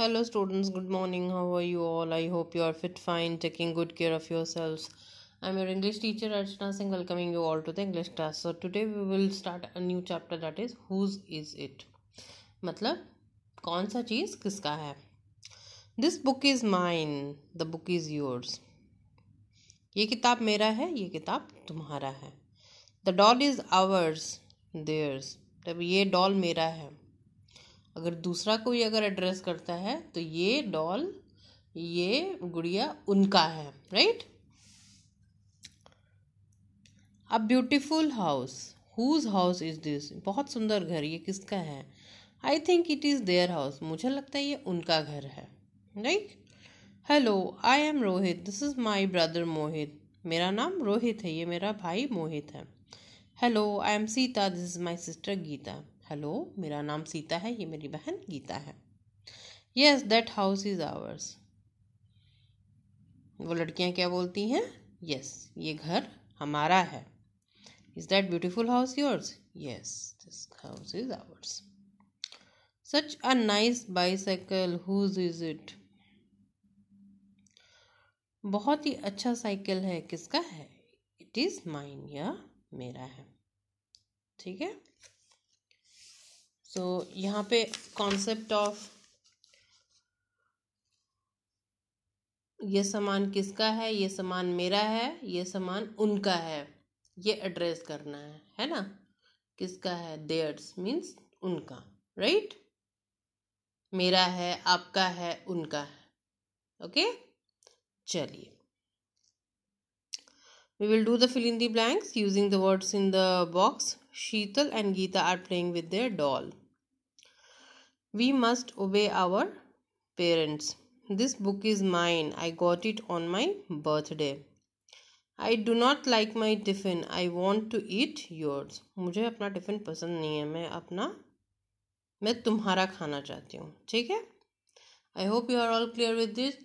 hello students good morning how are you all I hope you are fit fine taking good care of your selves I am your English teacher Archana Singh welcoming you all to the English class so today we will start a new chapter that is whose is it मतलब कौन सा चीज़ किसका है this book is mine the book is yours ये किताब मेरा है ये किताब तुम्हारा है the doll is ours theirs ये डॉल मेरा है अगर दूसरा कोई अगर एड्रेस करता है तो ये डॉल ये गुड़िया उनका है right a beautiful house whose house is this बहुत सुंदर घर ये किसका है I think it is their house मुझे लगता है ये उनका घर है right hello I am Rohit this is my brother Mohit मेरा नाम रोहित है ये मेरा भाई मोहित है hello I am Sita this is my sister Gita हेलो मेरा नाम सीता है ये मेरी बहन गीता है yes that house is ours वो लड़कियाँ क्या बोलती हैं यस ये घर हमारा है is that beautiful house yours yes this house is ours such a nice bicycle whose is it बहुत ही अच्छा साइकिल है किसका है इट इज़ माइन या मेरा है ठीक है सो यहाँ पे कॉन्सेप्ट ऑफ ये सामान किसका है ये सामान मेरा है ये सामान उनका है ये एड्रेस करना है है ना किसका है देअर्स मीन्स उनका राइट मेरा है आपका है उनका है ओके चलिए we will do the the blanks using the words in the box Sheetal and Gita are playing with their doll we must obey our parents this book is mine i got it on my birthday i do not like my tiffin i want to eat yours mujhe apna tiffin pasand nahi hai main apna main tumhara khana chahti hu theek i hope you are all clear with this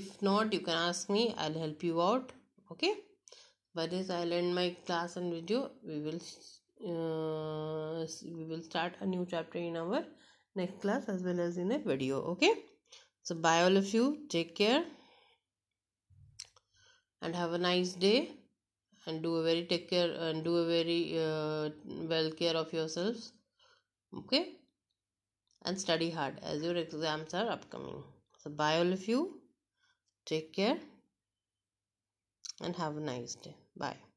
if not you can ask me i'll help you out okay but this i end my class and video we will uh, we will start a new chapter in our next class as well as in a video okay so bye all of you take care and have a nice day and do a very take care and do a very uh, well care of yourselves okay and study hard as your exams are upcoming so bye all of you take care and have a nice day bye